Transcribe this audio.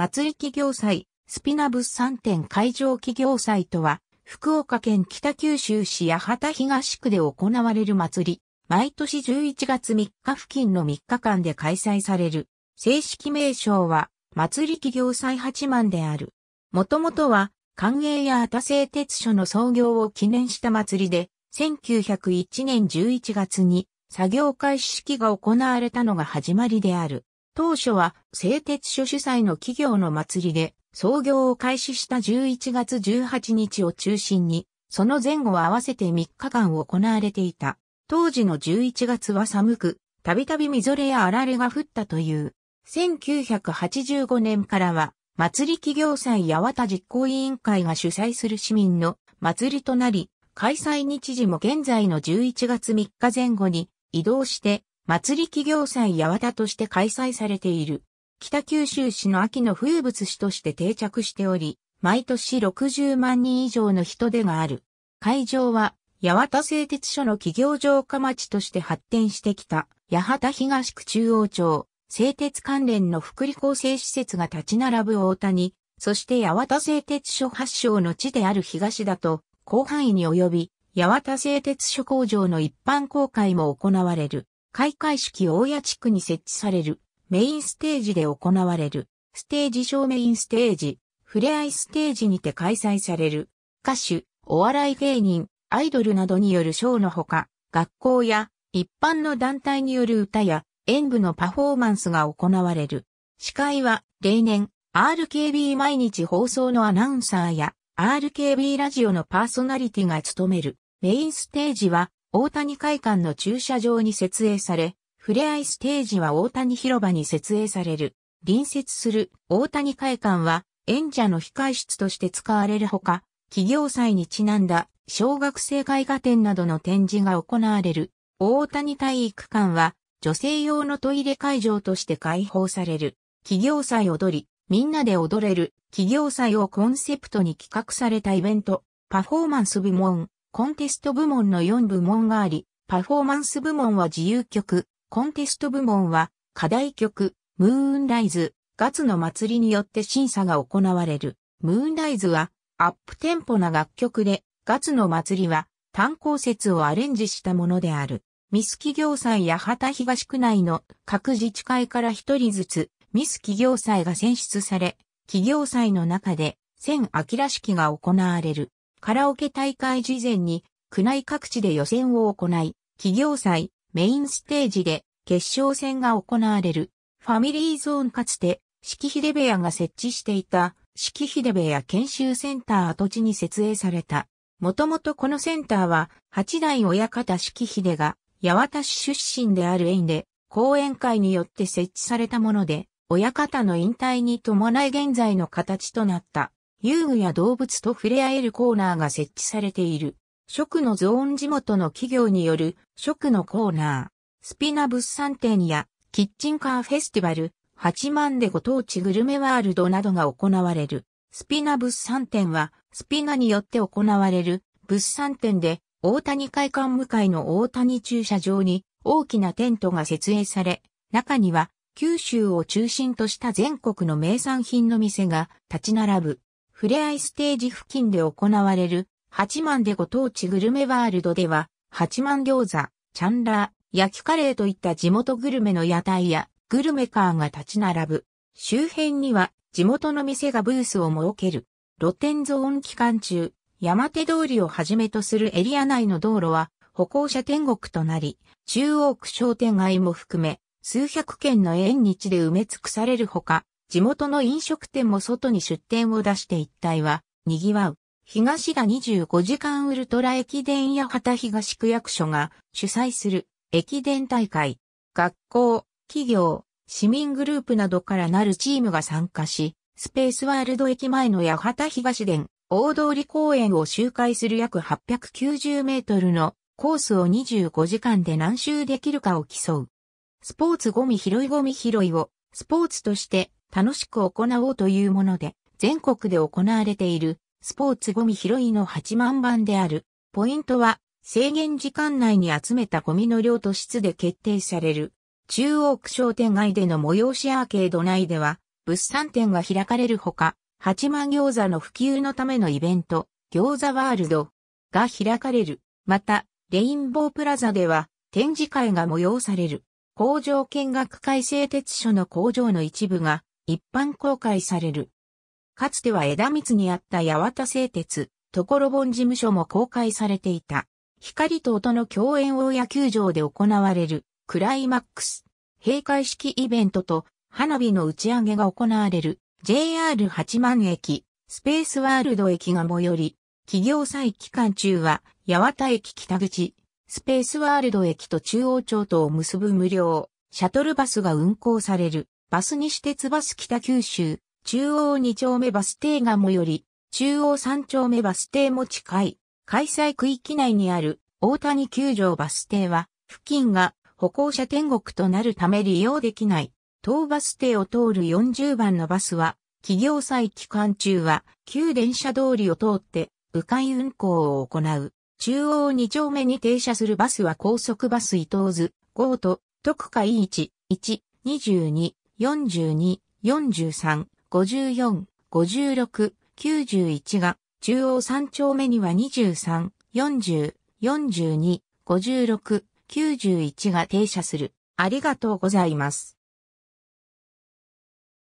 松井企業祭、スピナ物産展会場企業祭とは、福岡県北九州市八幡東区で行われる祭り、毎年11月3日付近の3日間で開催される。正式名称は、祭り企業祭八万である。もともとは、官営や多製鉄所の創業を記念した祭りで、1901年11月に作業開始式が行われたのが始まりである。当初は製鉄所主催の企業の祭りで創業を開始した11月18日を中心に、その前後は合わせて3日間行われていた。当時の11月は寒く、たびたびみぞれやあられが降ったという。1985年からは、祭り企業祭八幡実行委員会が主催する市民の祭りとなり、開催日時も現在の11月3日前後に移動して祭り企業祭八幡として開催されている。北九州市の秋の風物詩として定着しており、毎年60万人以上の人出がある。会場は、八幡製鉄所の企業城下町として発展してきた、八幡東区中央町、製鉄関連の福利厚生施設が立ち並ぶ大谷、そして八幡製鉄所発祥の地である東だと、広範囲に及び、八幡製鉄所工場の一般公開も行われる。開会式大谷地区に設置されるメインステージで行われるステージ小メインステージ、ふれあいステージにて開催される歌手、お笑い芸人、アイドルなどによるショーのほか、学校や一般の団体による歌や演舞のパフォーマンスが行われる。司会は例年 RKB 毎日放送のアナウンサーや RKB ラジオのパーソナリティが務める。メインステージは大谷会館の駐車場に設営され、ふれあいステージは大谷広場に設営される。隣接する大谷会館は演者の控室として使われるほか、企業祭にちなんだ小学生絵画展などの展示が行われる。大谷体育館は女性用のトイレ会場として開放される。企業祭踊り、みんなで踊れる企業祭をコンセプトに企画されたイベント、パフォーマンス部門、コンテスト部門の4部門があり、パフォーマンス部門は自由曲、コンテスト部門は課題曲、ムーンライズ、ガツの祭りによって審査が行われる。ムーンライズはアップテンポな楽曲で、ガツの祭りは単行説をアレンジしたものである。ミス企業祭や旗東区内の各自治会から一人ずつ、ミス企業祭が選出され、企業祭の中で、千秋らしきが行われる。カラオケ大会事前に、区内各地で予選を行い、企業祭、メインステージで決勝戦が行われる。ファミリーゾーンかつて、四季秀部屋が設置していた、四季秀部屋研修センター跡地に設営された。もともとこのセンターは、八代親方四季秀が、八幡市出身である縁で、講演会によって設置されたもので、親方の引退に伴い現在の形となった。遊具や動物と触れ合えるコーナーが設置されている。食のゾーン地元の企業による食のコーナー、スピナ物産展やキッチンカーフェスティバル、八万でご当地グルメワールドなどが行われる。スピナ物産展は、スピナによって行われる物産展で、大谷会館向かいの大谷駐車場に大きなテントが設営され、中には九州を中心とした全国の名産品の店が立ち並ぶ。ふれあいステージ付近で行われる、八万でご当地グルメワールドでは、八万餃子、チャンラー、焼きカレーといった地元グルメの屋台やグルメカーが立ち並ぶ。周辺には地元の店がブースを設ける。露天ゾーン期間中、山手通りをはじめとするエリア内の道路は歩行者天国となり、中央区商店街も含め、数百件の縁日で埋め尽くされるほか、地元の飲食店も外に出店を出して一帯は、賑わう。東が25時間ウルトラ駅伝や旗東区役所が主催する駅伝大会、学校、企業、市民グループなどからなるチームが参加し、スペースワールド駅前の八幡東電大通公園を周回する約890メートルのコースを25時間で何周できるかを競う。スポーツゴミ拾いゴミ拾いをスポーツとして楽しく行おうというもので、全国で行われている、スポーツゴミ拾いの8万番である。ポイントは、制限時間内に集めたゴミの量と質で決定される。中央区商店街での催しアーケード内では、物産展が開かれるほか、八万餃子の普及のためのイベント、餃子ワールドが開かれる。また、レインボープラザでは展示会が催される。工場見学会製鉄所の工場の一部が一般公開される。かつては枝光にあった八幡製鉄、所本事務所も公開されていた。光と音の共演を野球場で行われるクライマックス、閉会式イベントと花火の打ち上げが行われる JR 八幡駅、スペースワールド駅が最寄り、企業祭期間中は八幡駅北口、スペースワールド駅と中央町とを結ぶ無料、シャトルバスが運行される。バス西鉄バス北九州、中央2丁目バス停が最寄り、中央3丁目バス停も近い、開催区域内にある大谷球場バス停は、付近が歩行者天国となるため利用できない。当バス停を通る40番のバスは、企業祭期間中は、旧電車通りを通って、迂回運行を行う。中央2丁目に停車するバスは高速バス伊東図、5と、特価 E1、1、22、42、43、54、56、91が、中央3丁目には23、40、42、56、91が停車する。ありがとうございます。